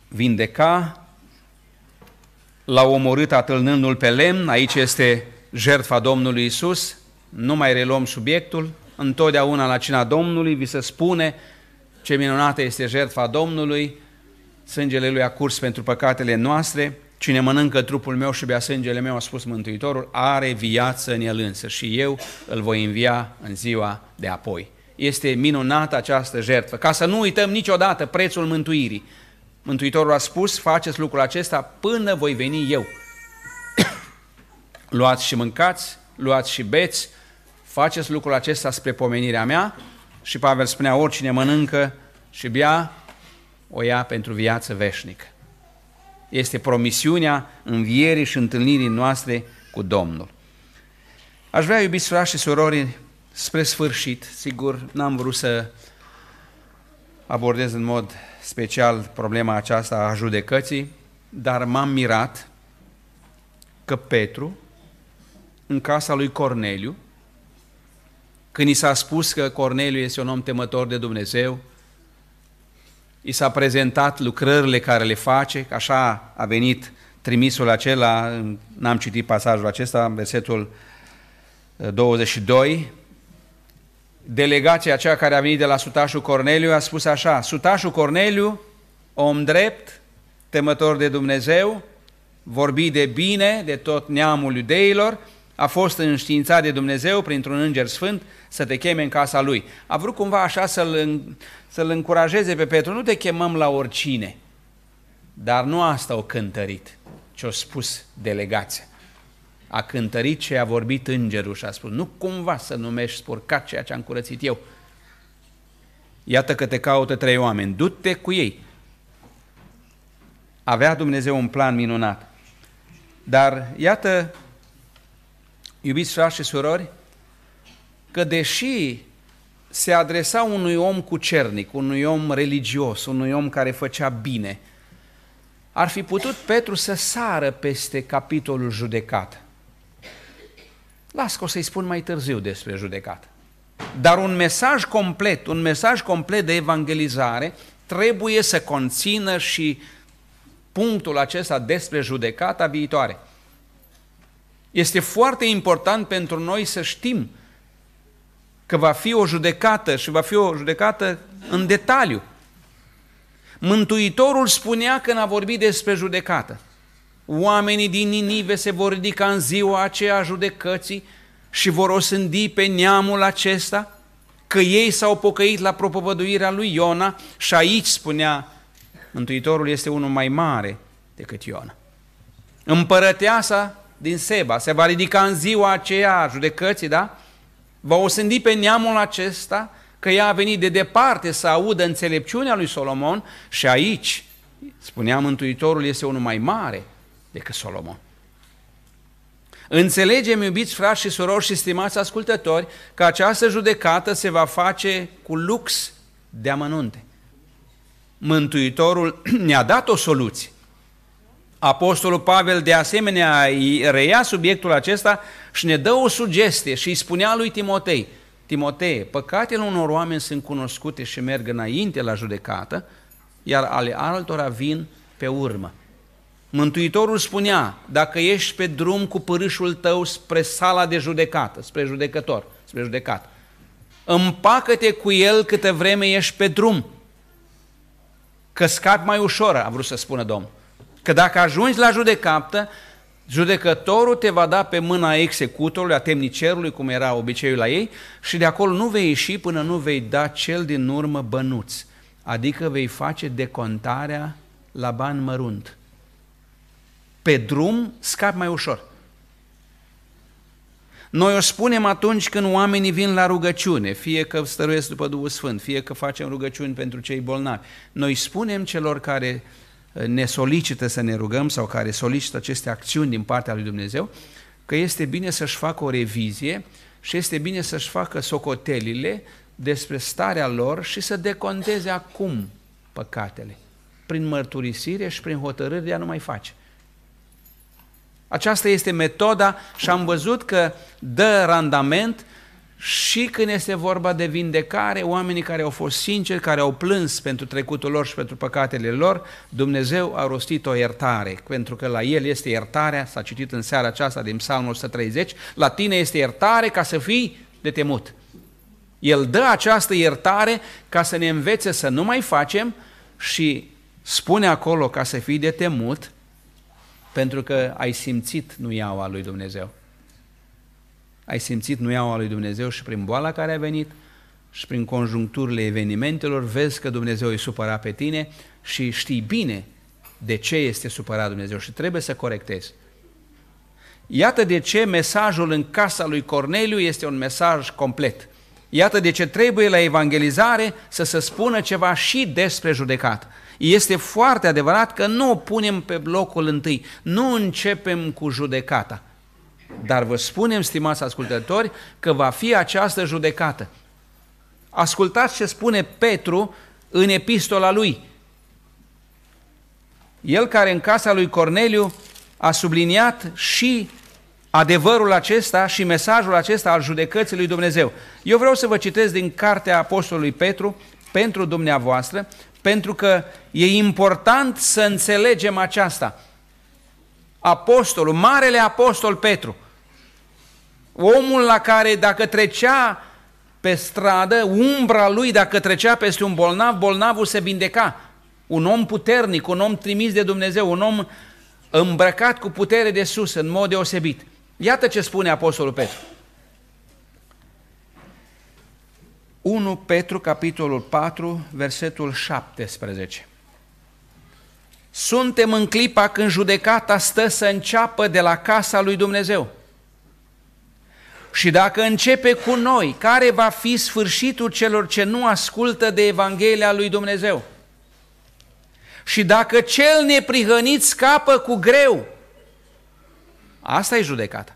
A: vindeca, l-a omorât atâlnându-l pe lemn, aici este jertfa Domnului Isus, nu mai reluăm subiectul, întotdeauna la cina Domnului vi se spune ce minunată este jertfa Domnului, sângele Lui a curs pentru păcatele noastre, cine mănâncă trupul meu și bea sângele meu, a spus Mântuitorul, are viață în el însă și eu îl voi învia în ziua de apoi. Este minunată această jertfă, ca să nu uităm niciodată prețul mântuirii, Mântuitorul a spus, faceți lucrul acesta până voi veni eu. luați și mâncați, luați și beți, faceți lucrul acesta spre pomenirea mea. Și Pavel spunea, oricine mănâncă și bea, o ia pentru viață veșnică. Este promisiunea învierii și întâlnirii noastre cu Domnul. Aș vrea, iubiți frați și surori, spre sfârșit, sigur, n-am vrut să abordez în mod special problema aceasta a judecății, dar m-am mirat că Petru, în casa lui Corneliu, când i s-a spus că Corneliu este un om temător de Dumnezeu, i s-a prezentat lucrările care le face, așa a venit trimisul acela, n-am citit pasajul acesta, versetul 22, eh, delegația aceea care a venit de la sutașul Corneliu a spus așa, sutașul Corneliu, om drept, temător de Dumnezeu, vorbi de bine de tot neamul iudeilor, a fost înștiințat de Dumnezeu printr-un înger sfânt să te cheme în casa lui. A vrut cumva așa să-l, să-l încurajeze pe Petru, nu te chemăm la oricine. Dar nu asta o cântărit, ce-o spus delegația a cântărit ce a vorbit îngerul și a spus, nu cumva să numești spurcat ceea ce am curățit eu. Iată că te caută trei oameni, du-te cu ei. Avea Dumnezeu un plan minunat. Dar iată, iubiți frați și surori, că deși se adresa unui om cu cernic, unui om religios, unui om care făcea bine, ar fi putut Petru să sară peste capitolul judecat. Las că o să-i spun mai târziu despre judecată. Dar un mesaj complet, un mesaj complet de evangelizare trebuie să conțină și punctul acesta despre judecata viitoare. Este foarte important pentru noi să știm că va fi o judecată și va fi o judecată în detaliu. Mântuitorul spunea când a vorbit despre judecată. Oamenii din Ninive se vor ridica în ziua aceea judecății și vor osândi pe neamul acesta că ei s-au pocăit la propovăduirea lui Iona și aici spunea Mântuitorul este unul mai mare decât Iona. Împărăteasa din Seba se va ridica în ziua aceea a judecății, da? Va osândi pe neamul acesta că ea a venit de departe să audă înțelepciunea lui Solomon și aici, spunea Mântuitorul, este unul mai mare decât Solomon. Înțelegem, iubiți frați și surori și stimați ascultători, că această judecată se va face cu lux de amănunte. Mântuitorul ne-a dat o soluție. Apostolul Pavel de asemenea reia subiectul acesta și ne dă o sugestie și îi spunea lui Timotei, Timotei, păcatele unor oameni sunt cunoscute și merg înainte la judecată, iar ale altora vin pe urmă. Mântuitorul spunea, dacă ești pe drum cu părâșul tău spre sala de judecată, spre judecător, spre judecat, împacă-te cu el câtă vreme ești pe drum, că scapi mai ușor, a vrut să spună Domnul. Că dacă ajungi la judecată, judecătorul te va da pe mâna executorului, a temnicerului, cum era obiceiul la ei, și de acolo nu vei ieși până nu vei da cel din urmă bănuți, adică vei face decontarea la bani mărunt pe drum, scapi mai ușor. Noi o spunem atunci când oamenii vin la rugăciune, fie că stăruiesc după Duhul Sfânt, fie că facem rugăciuni pentru cei bolnavi. Noi spunem celor care uh, ne solicită să ne rugăm sau care solicită aceste acțiuni din partea lui Dumnezeu, că este bine să-și facă o revizie și este bine să-și facă socotelile despre starea lor și să deconteze acum păcatele, prin mărturisire și prin hotărâri de a nu mai face. Aceasta este metoda și am văzut că dă randament și când este vorba de vindecare, oamenii care au fost sinceri, care au plâns pentru trecutul lor și pentru păcatele lor, Dumnezeu a rostit o iertare, pentru că la El este iertarea, s-a citit în seara aceasta din Psalmul 130, la tine este iertare ca să fii de temut. El dă această iertare ca să ne învețe să nu mai facem și spune acolo ca să fii de temut, pentru că ai simțit iaua lui Dumnezeu. Ai simțit iaua lui Dumnezeu și prin boala care a venit și prin conjuncturile evenimentelor, vezi că Dumnezeu îi supărat pe tine și știi bine de ce este supărat Dumnezeu și trebuie să corectezi. Iată de ce mesajul în casa lui Corneliu este un mesaj complet. Iată de ce trebuie la evangelizare să se spună ceva și despre judecată. Este foarte adevărat că nu o punem pe blocul întâi, nu începem cu judecata. Dar vă spunem, stimați ascultători, că va fi această judecată. Ascultați ce spune Petru în epistola lui. El care în casa lui Corneliu a subliniat și adevărul acesta și mesajul acesta al judecății lui Dumnezeu. Eu vreau să vă citesc din cartea Apostolului Petru pentru dumneavoastră pentru că e important să înțelegem aceasta. Apostolul, Marele Apostol Petru, omul la care dacă trecea pe stradă, umbra lui dacă trecea peste un bolnav, bolnavul se vindeca. Un om puternic, un om trimis de Dumnezeu, un om îmbrăcat cu putere de sus, în mod deosebit. Iată ce spune Apostolul Petru. 1 Petru, capitolul 4, versetul 17. Suntem în clipa când judecata stă să înceapă de la casa lui Dumnezeu. Și dacă începe cu noi, care va fi sfârșitul celor ce nu ascultă de Evanghelia lui Dumnezeu? Și dacă cel neprihănit scapă cu greu, asta e judecata.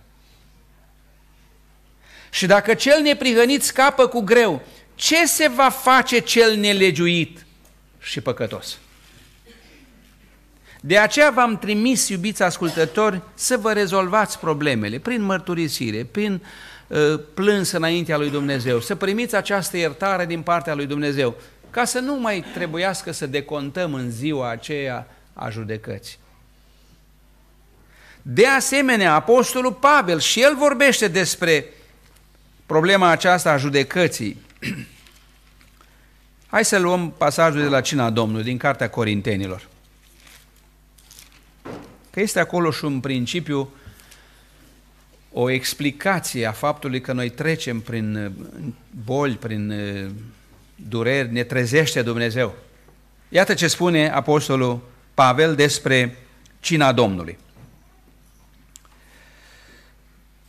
A: Și dacă cel neprihănit scapă cu greu, ce se va face cel nelegiuit și păcătos? De aceea v-am trimis, iubiți ascultători, să vă rezolvați problemele prin mărturisire, prin uh, plâns înaintea lui Dumnezeu, să primiți această iertare din partea lui Dumnezeu, ca să nu mai trebuiască să decontăm în ziua aceea a judecății. De asemenea, Apostolul Pavel și el vorbește despre problema aceasta a judecății. Hai să luăm pasajul de la Cina Domnului, din Cartea Corintenilor. Că este acolo și un principiu, o explicație a faptului că noi trecem prin uh, boli, prin uh, dureri, ne trezește Dumnezeu. Iată ce spune Apostolul Pavel despre Cina Domnului.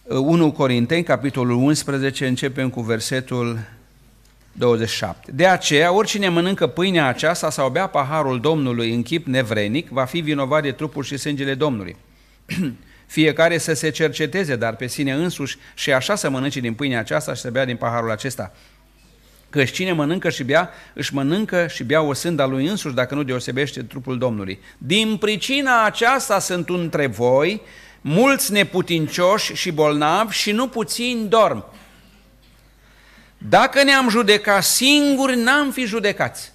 A: 1 uh, Corinteni, capitolul 11, începem cu versetul 27. De aceea, oricine mănâncă pâinea aceasta sau bea paharul Domnului în chip nevrenic, va fi vinovat de trupul și sângele Domnului. Fiecare să se cerceteze, dar pe sine însuși, și așa să mănânce din pâinea aceasta și să bea din paharul acesta. Căci cine mănâncă și bea, își mănâncă și bea o sânda lui însuși, dacă nu deosebește trupul Domnului. Din pricina aceasta sunt între voi mulți neputincioși și bolnavi și nu puțini dorm. Dacă ne-am judecat singuri, n-am fi judecați.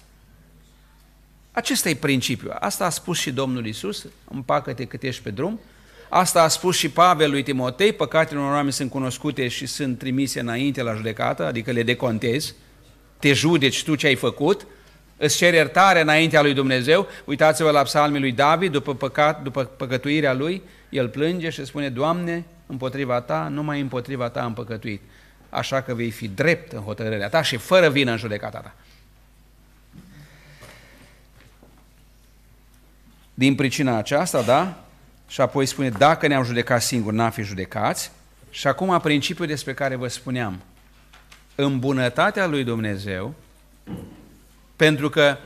A: Acesta e principiul. Asta a spus și Domnul Isus, împacă-te cât ești pe drum. Asta a spus și Pavel lui Timotei, păcatele unor oameni sunt cunoscute și sunt trimise înainte la judecată, adică le decontezi, te judeci tu ce ai făcut, îți ceri iertare înaintea lui Dumnezeu. Uitați-vă la psalmii lui David, după, păcat, după păcătuirea lui, el plânge și spune, Doamne, împotriva ta, numai împotriva ta am păcătuit așa că vei fi drept în hotărârea ta și fără vină în judecata ta. Din pricina aceasta, da? Și apoi spune, dacă ne-am judecat singuri, n-am fi judecați. Și acum principiul despre care vă spuneam, în bunătatea lui Dumnezeu, pentru că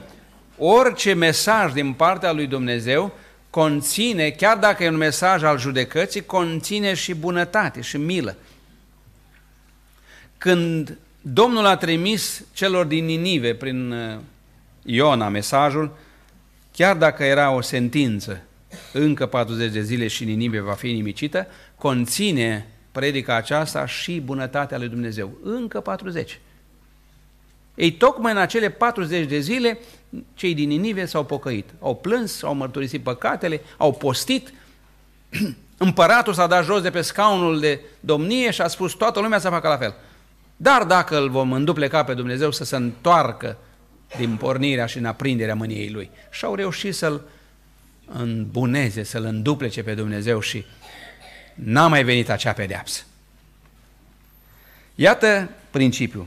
A: orice mesaj din partea lui Dumnezeu conține, chiar dacă e un mesaj al judecății, conține și bunătate și milă când Domnul a trimis celor din Ninive prin uh, Iona mesajul, chiar dacă era o sentință, încă 40 de zile și Ninive va fi nimicită, conține predica aceasta și bunătatea lui Dumnezeu. Încă 40. Ei, tocmai în acele 40 de zile, cei din Ninive s-au pocăit, au plâns, au mărturisit păcatele, au postit, împăratul s-a dat jos de pe scaunul de domnie și a spus toată lumea să facă la fel. Dar dacă îl vom îndupleca pe Dumnezeu să se întoarcă din pornirea și în aprinderea mâniei lui. Și au reușit să-l îmbuneze, să-l înduplece pe Dumnezeu și n-a mai venit acea pedeapsă. Iată principiul.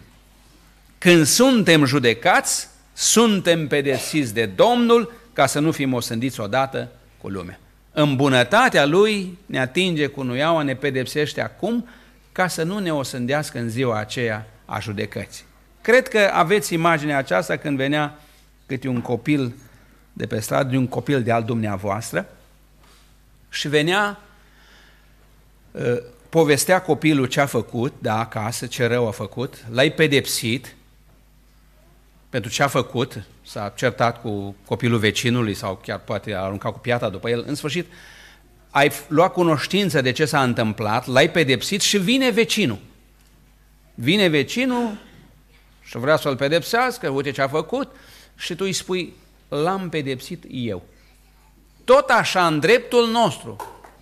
A: Când suntem judecați, suntem pedepsiți de Domnul ca să nu fim osândiți odată cu lumea. În bunătatea Lui ne atinge cu nuiaua, ne pedepsește acum, ca să nu ne osândească în ziua aceea a judecății. Cred că aveți imaginea aceasta când venea câte un copil de pe stradă, de un copil de al dumneavoastră și venea, ă, povestea copilul ce a făcut, da, acasă, ce rău a făcut, l-ai pedepsit pentru ce a făcut, s-a certat cu copilul vecinului sau chiar poate a aruncat cu piata după el, în sfârșit ai luat cunoștință de ce s-a întâmplat, l-ai pedepsit și vine vecinul. Vine vecinul și vrea să-l pedepsească, uite ce a făcut, și tu îi spui, l-am pedepsit eu. Tot așa, în dreptul nostru,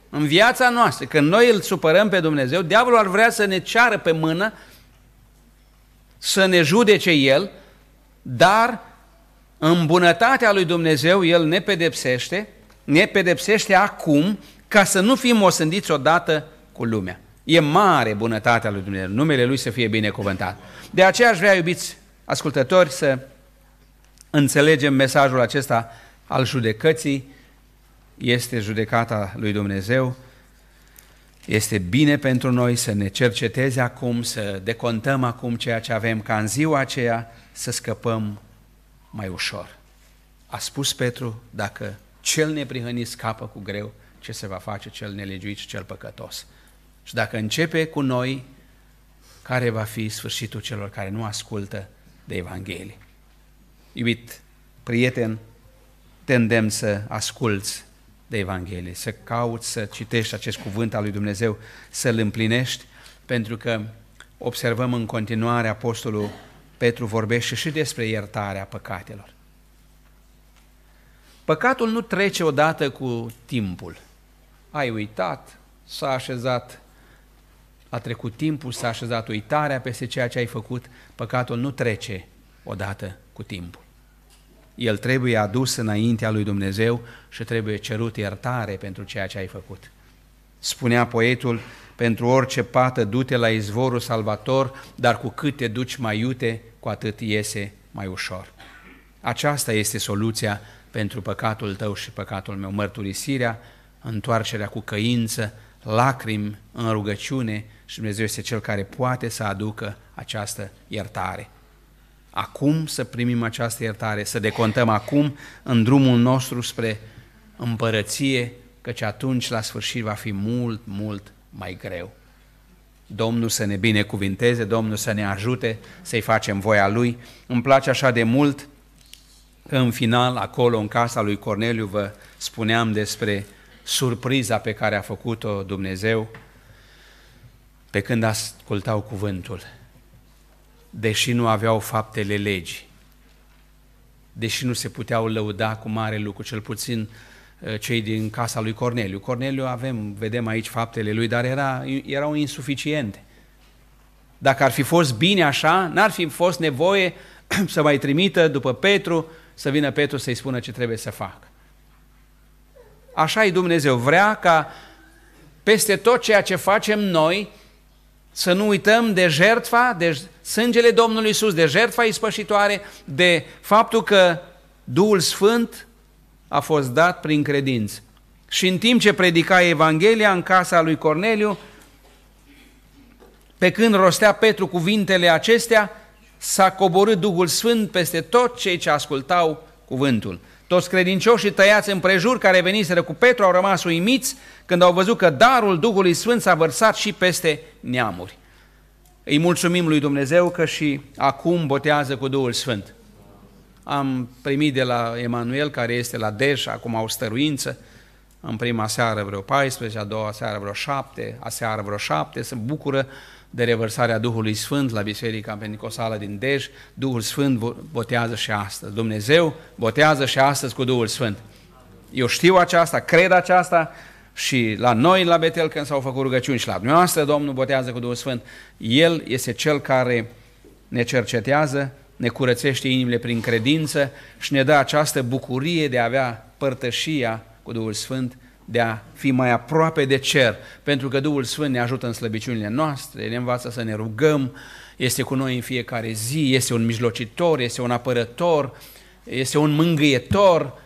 A: în viața noastră, când noi îl supărăm pe Dumnezeu, diavolul ar vrea să ne ceară pe mână să ne judece El, dar în bunătatea lui Dumnezeu El ne pedepsește, ne pedepsește acum ca să nu fim osândiți odată cu lumea. E mare bunătatea lui Dumnezeu, numele Lui să fie binecuvântat. De aceea aș vrea, iubiți ascultători, să înțelegem mesajul acesta al judecății, este judecata lui Dumnezeu, este bine pentru noi să ne cerceteze acum, să decontăm acum ceea ce avem, ca în ziua aceea să scăpăm mai ușor. A spus Petru, dacă cel neprihănit scapă cu greu, ce se va face cel nelegiuit și cel păcătos. Și dacă începe cu noi, care va fi sfârșitul celor care nu ascultă de Evanghelie? Iubit prieten, te îndemn să asculți de Evanghelie, să cauți să citești acest cuvânt al lui Dumnezeu, să-l împlinești, pentru că observăm în continuare Apostolul Petru vorbește și despre iertarea păcatelor. Păcatul nu trece odată cu timpul ai uitat, s-a așezat, a trecut timpul, s-a așezat uitarea peste ceea ce ai făcut, păcatul nu trece odată cu timpul. El trebuie adus înaintea lui Dumnezeu și trebuie cerut iertare pentru ceea ce ai făcut. Spunea poetul, pentru orice pată du-te la izvorul salvator, dar cu cât te duci mai iute, cu atât iese mai ușor. Aceasta este soluția pentru păcatul tău și păcatul meu, mărturisirea întoarcerea cu căință, lacrimi în rugăciune și Dumnezeu este Cel care poate să aducă această iertare. Acum să primim această iertare, să decontăm acum în drumul nostru spre împărăție, căci atunci la sfârșit va fi mult, mult mai greu. Domnul să ne binecuvinteze, Domnul să ne ajute să-i facem voia Lui. Îmi place așa de mult că în final, acolo, în casa lui Corneliu, vă spuneam despre surpriza pe care a făcut-o Dumnezeu pe când ascultau cuvântul, deși nu aveau faptele legii, deși nu se puteau lăuda cu mare lucru, cel puțin ă, cei din casa lui Corneliu. Corneliu avem, vedem aici faptele lui, dar era, erau insuficiente. Dacă ar fi fost bine așa, n-ar fi fost nevoie să mai trimită după Petru, să vină Petru să-i spună ce trebuie să facă. Așa e Dumnezeu, vrea ca peste tot ceea ce facem noi să nu uităm de jertfa, de sângele Domnului Isus, de jertfa ispășitoare, de faptul că Duhul Sfânt a fost dat prin credință. Și în timp ce predica Evanghelia în casa lui Corneliu, pe când rostea Petru cuvintele acestea, s-a coborât Duhul Sfânt peste tot cei ce ascultau cuvântul. Toți credincioșii tăiați prejur care veniseră cu Petru au rămas uimiți când au văzut că darul Duhului Sfânt s-a vărsat și peste neamuri. Îi mulțumim lui Dumnezeu că și acum botează cu Duhul Sfânt. Am primit de la Emanuel, care este la deja acum au stăruință, în prima seară vreo 14, a doua seară vreo 7, a seară vreo 7, se bucură de revărsarea Duhului Sfânt la Biserica Pentecostală din Dej, Duhul Sfânt botează și astăzi. Dumnezeu botează și astăzi cu Duhul Sfânt. Eu știu aceasta, cred aceasta și la noi, la Betel, când s-au făcut rugăciuni și la dumneavoastră, Domnul botează cu Duhul Sfânt. El este Cel care ne cercetează, ne curățește inimile prin credință și ne dă această bucurie de a avea părtășia cu Duhul Sfânt de a fi mai aproape de cer, pentru că Duhul Sfânt ne ajută în slăbiciunile noastre, ne învață să ne rugăm, este cu noi în fiecare zi, este un mijlocitor, este un apărător, este un mângâietor,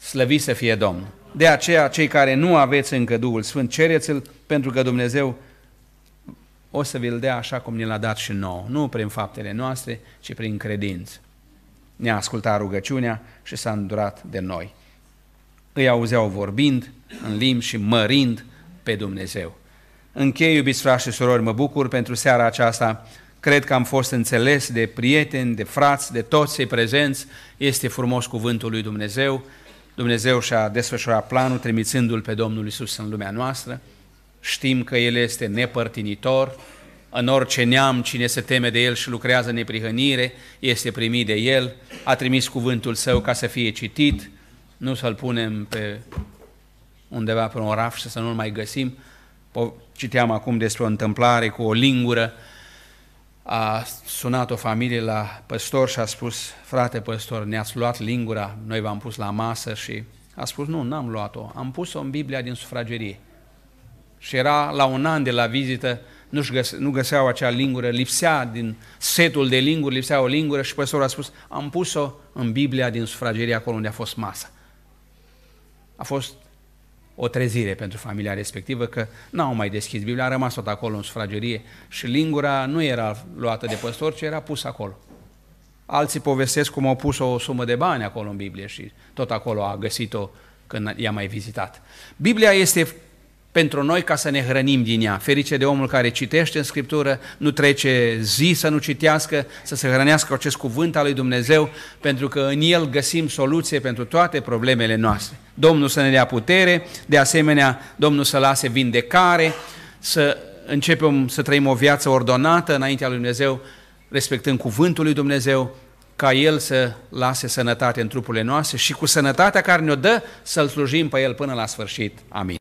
A: slăvit să fie Domn. De aceea, cei care nu aveți încă Duhul Sfânt, cereți-l, pentru că Dumnezeu o să vi-l dea așa cum ne l-a dat și nouă, nu prin faptele noastre, ci prin credință. Ne-a ascultat rugăciunea și s-a îndurat de noi. Îi auzeau vorbind, în limbi și mărind pe Dumnezeu. Închei, iubiți frați și surori, mă bucur pentru seara aceasta. Cred că am fost înțeles de prieteni, de frați, de toți cei prezenți. Este frumos cuvântul lui Dumnezeu. Dumnezeu și-a desfășurat planul trimițându-L pe Domnul Isus în lumea noastră. Știm că El este nepărtinitor, în orice neam cine se teme de El și lucrează neprihănire, este primit de El, a trimis cuvântul Său ca să fie citit, nu să-L punem pe undeva pe un raf și să nu-l mai găsim. Citeam acum despre o întâmplare cu o lingură. A sunat o familie la păstor și a spus, frate păstor, ne-ați luat lingura, noi v-am pus la masă și a spus, nu, n-am luat-o, am pus-o în Biblia din sufragerie. Și era la un an de la vizită, nu, găse, nu găseau acea lingură, lipsea din setul de linguri, lipsea o lingură și păstorul a spus, am pus-o în Biblia din sufragerie, acolo unde a fost masa. A fost o trezire pentru familia respectivă că n-au mai deschis Biblia, a rămas tot acolo în sufragerie și lingura nu era luată de păstor, ci era pusă acolo. Alții povestesc cum au pus o sumă de bani acolo în Biblie și tot acolo a găsit-o când i-a mai vizitat. Biblia este pentru noi ca să ne hrănim din ea. Ferice de omul care citește în Scriptură, nu trece zi să nu citească, să se hrănească acest cuvânt al lui Dumnezeu, pentru că în el găsim soluție pentru toate problemele noastre. Domnul să ne dea putere, de asemenea Domnul să lase vindecare, să începem să trăim o viață ordonată înaintea lui Dumnezeu, respectând cuvântul lui Dumnezeu, ca El să lase sănătate în trupurile noastre și cu sănătatea care ne-o dă să-L slujim pe El până la sfârșit. Amin.